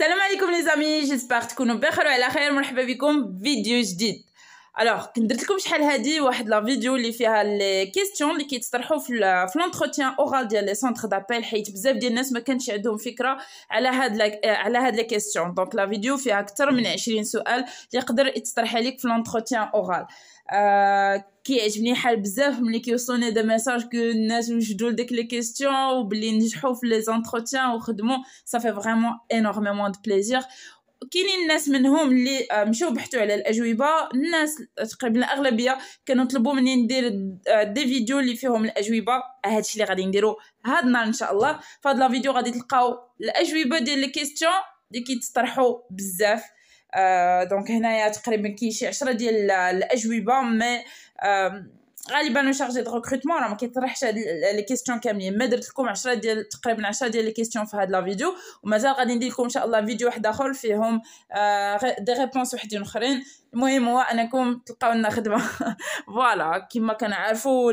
السلام عليكم لي زامي جيسبر تكونوا بخير وعلى خير مرحبا بكم فيديو جديد الوغ كنت درت لكم شحال هادي واحد لا فيديو اللي فيها لي كيستيون اللي كيتطرحوا في في لونتروتيان اورال ديال لي سونتر دابيل حيت بزاف ديال الناس ما كانش عندهم فكره على هاد لك... على هاد لي كيستيون دونك لا فيديو فيها اكثر من 20 سؤال اللي يقدر يتطرح عليك في لونتروتيان اورال آه كيعجبني حال بزاف ملي كيوصلوني دي ميساج كو الناس وجدوا لديك لي كيستيون وبلي نجحوا في لي زونتروتيان وخدموا صافي فريمون انورميمون دو بليزير كاينين الناس منهم اللي آه، مشاو بحثوا على الاجوبه الناس تقريبا الاغلبيه كانوا طلبوا مني ندير آه، دي فيديو اللي فيهم الاجوبه آه، هادشي اللي غادي نديرو هاد النهار ان شاء الله فهاد لا فيديو غادي تلقاو الاجوبه ديال لي كيسيون اللي كيتطرحوا بزاف آه دونك هنايا تقريبا كاين شي 10 ديال الاجوبه مي آه غالبا شارجي دو ريكروتمون راه ما كيطرحش هاد لي كيسيون كاملين ما درت لكم 10 ديال تقريبا 10 ديال لي كيسيون في هاد لا فيديو ومازال غادي ندير لكم ان شاء الله فيديو واحد اخر فيهم دي ريبونس وحدين اخرين المهم هو انكم تلقاو لنا خدمه فوالا كما كنعرفوا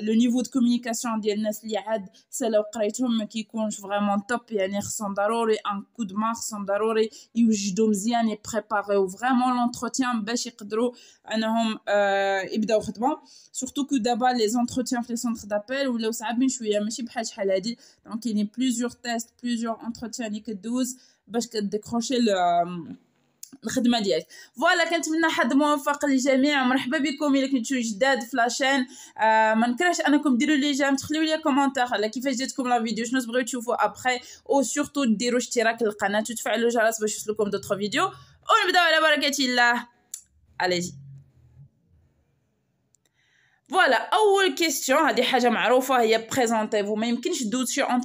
لو نيفو دو كومونيكاسيون ديال الناس اللي عاد سالاو قرايتهم ما كيكونش فريمون توب يعني خصهم ضروري ان كود ما خصهم ضروري يوجدوا مزيان يبريباريو فريمون لونتروتيان باش يقدروا انهم آه، يبداو خدمه سورتو كو دابا لي زونتروتيان في لي سونتر دابيل ولاو صعابين شويه ماشي بحال شحال هادي دونك كاينين بليزيور تيست بليزيور انتروتيان اللي كدوز باش كديكروشي الخدمه ديالك فوالا كنتمنى حظ موفق للجميع مرحبا بكم الى كنتو جداد في لاشين آه ما نكرهش انكم ديروا لي جيم تخليو لي كومونتير على كيفاش جاتكم لا فيديو شنو تبغيو تشوفوا ابخي او سورتو ديروا اشتراك للقناه وتفعلوا الجرس باش يوصلكم دوطخ فيديو ونبداو على بركه الله عليجي فوالا اول كيستيون هذه حاجه معروفه هي بريزونتي ما يمكنش دوزشي اونت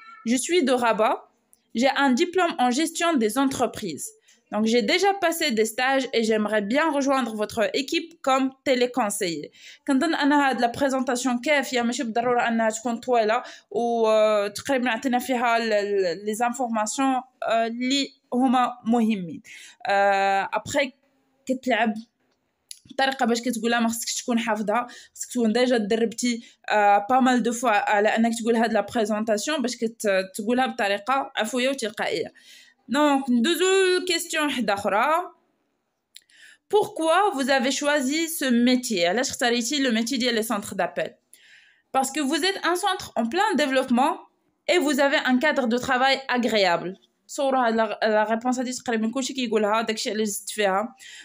Je suis de Rabat. J'ai un diplôme en gestion des entreprises. Donc, j'ai déjà passé des stages et j'aimerais bien rejoindre votre équipe comme téléconseiller. Quand on a la présentation كافية ماشي بالضرورة أنها تكون طويلة وتقريبا عطينا فيها les informations qui sont importantes. Après كتلعب الطريقه باش كتقولها ما خصكش تكون Pourquoi vous avez choisi ce métier le métier centres d'appel Parce que vous êtes un centre en plein développement et vous avez un cadre de travail agréable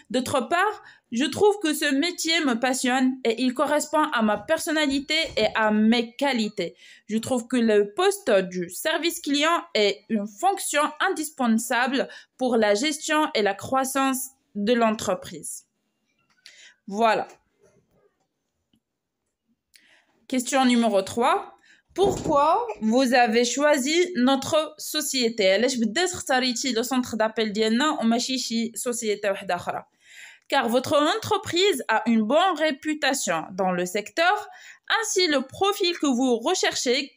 d'autre part je trouve que ce métier me passionne et il correspond à ma personnalité et à mes qualités je trouve que le poste du service client est une fonction indispensable pour la gestion et la croissance de l'entreprise voilà question numéro 3 pourquoi vous avez choisi notre société le car votre entreprise a une bonne réputation dans le secteur ainsi le profil que vous recherchez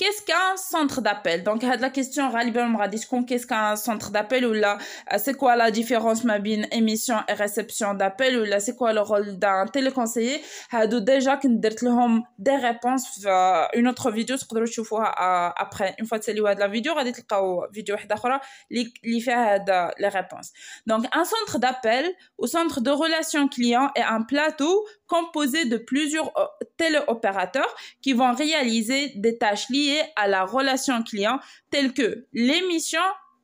Qu'est-ce qu'un centre d'appel Donc, euh, la question, qu'est-ce qu'un centre d'appel ou là, euh, c'est quoi la différence ma bine, émission et réception d'appel ou là, c'est quoi le rôle d'un téléconseiller euh, Déjà, des réponses une autre vidéo, ce que je après. Une fois que c'est la vidéo, on vidéo qui fait les réponses. Donc, un centre d'appel ou centre de relations clients est un plateau composé de plusieurs euh, téléopérateurs qui vont réaliser des tâches liées à la relation client telles que l'émission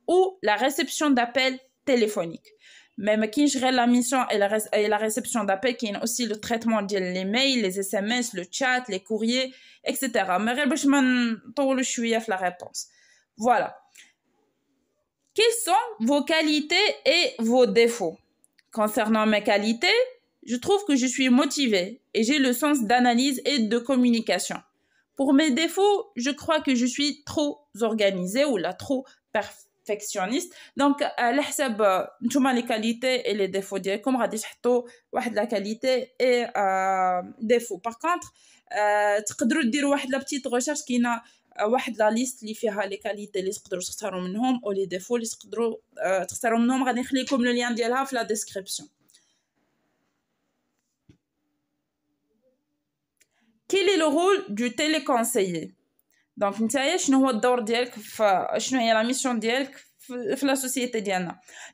ou la réception d'appels téléphoniques. Même qui gère la mission et la, réception d'appels, qui est aussi le traitement des mails, les SMS, le chat, les courriers, etc. Mais je vais la réponse. Voilà. Quelles sont vos qualités et vos défauts Concernant mes qualités, je trouve que je suis motivée et j'ai le sens d'analyse et de communication. Pour mes défauts, je crois que je suis trop organisée ou la trop perfectionniste. Donc, à l'hsab, les qualités et les défauts comme la qualité et euh, défaut. Par contre, تقدروا ديروا واحد لا بتيت qui كاينه واحد لا ليست اللي فيها لي كاليتي اللي تقدروا تختاروا منهم ولي ديفو اللي تقدروا تختاروا منهم غادي نخليكم لو ليان ديالها في la description. quel est le rôle du téléconseiller donc la société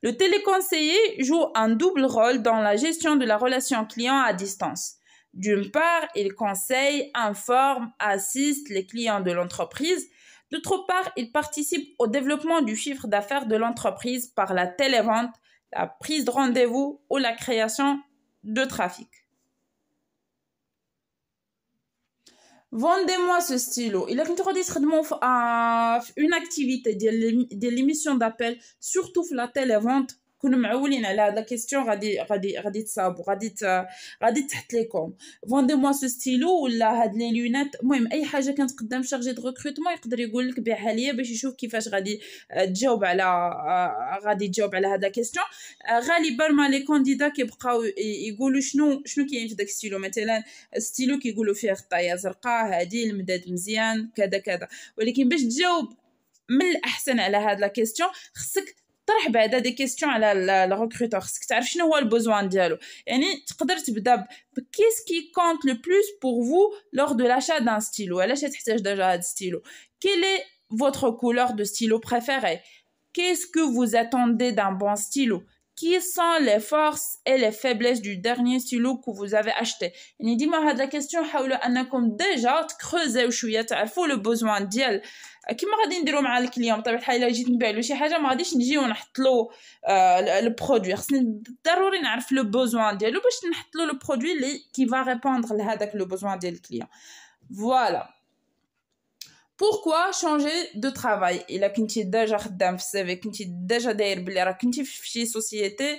le téléconseiller joue un double rôle dans la gestion de la relation client à distance d'une part, il conseille, informe, assiste les clients de l'entreprise. D'autre part, il participe au développement du chiffre d'affaires de l'entreprise par la télévente, la prise de rendez-vous ou la création de trafic. Vendez-moi ce stylo. Il a une une activité de l'émission d'appel, surtout la télévente. كنا معولين على هاد لا كيستيون غادي غادي غادي تصابوا غادي غادي تحت ليكم فوندي موا سو ستيلو ولا هاد لي لونات المهم اي حاجه كانت قدام شارجي دو ريكروتمون يقدر يقول لك بيعها ليا باش يشوف كيفاش غادي آه، تجاوب على آه، غادي تجاوب على هاد لا كيستيون آه، غالبا ما لي كونديدا كيبقاو يقولوا شنو شنو كاين في داك ستيلو مثلا ستيلو كيقولوا فيه الطايه زرقاء هادي المداد مزيان كذا كذا ولكن باش تجاوب من الاحسن على هاد لا كيستيون خصك Tu sais, c'est des questions à la recruteur. Tu sais, qu'est-ce qui est le besoin de lui Tu peux dire qu'est-ce qui compte le plus pour vous lors de l'achat d'un stylo Pourquoi tu as déjà de d'un stylo Quelle est votre couleur de stylo préférée Qu'est-ce que vous attendez d'un bon stylo qui sont les forces et les faiblesses du dernier silo que vous avez acheté la question dis que كيسيون حاولوا انكم ديجا تكروزيو شويه تعرفوا لو بوزوان ديال كيما غادي نديرو مع الكليون que الحال الا جيت نبيع له شي حاجه ما غاديش نجي ونحط له خصني ضروري نعرف لو بوزوان ديالو باش نحط voilà pourquoi changer de travail il a quitté déjà dans vous savez kunti déjà derrière bli ra kunti fi société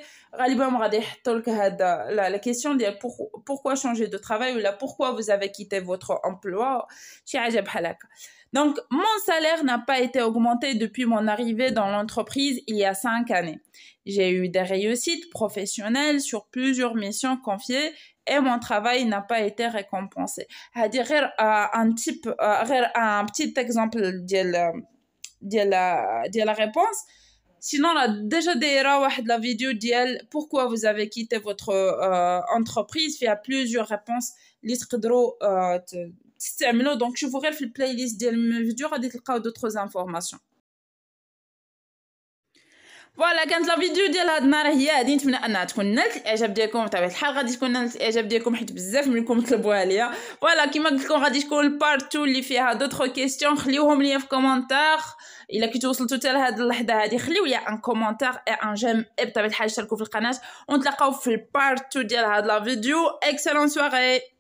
غالبا غادي يحطوا لك هذا لا la question ديال pourquoi changer de travail ou là pourquoi vous avez quitté votre emploi شي حاجه بحال هكا donc, mon salaire n'a pas été augmenté depuis mon arrivée dans l'entreprise il y a cinq années. J'ai eu des réussites professionnelles sur plusieurs missions confiées et mon travail n'a pas été récompensé. À dire euh, un type, euh, un petit exemple de la, réponse. Sinon, déjà a déjà de la vidéo dit pourquoi vous avez quitté votre euh, entreprise. Il y a plusieurs réponses. تستعملوا دونك شوفوا غير في البلاي ليست ديال الفيديو غادي تلقاو دوطرز انفورماسيون فوالا كانت الفيديو ديال هاد النهار هي هادي نتمنى انها تكون نالت الاعجاب ديالكم بطبيعه الحال غادي تكون نالت الاعجاب ديالكم حيت بزاف منكم طلبوها ليا فوالا كيما قلت لكم غادي تكون البارت 2 اللي فيها دوطخ كيسيون خليوهم ليا في كومونتير الا كنتو وصلتو حتى لهاد اللحظه هادي خليو ليا ان كومونتير اي ان جيم اي بطبيعه الحال اشتركوا في القناه ونتلاقاو في البارت 2 ديال هاد لا فيديو اكسلون سواري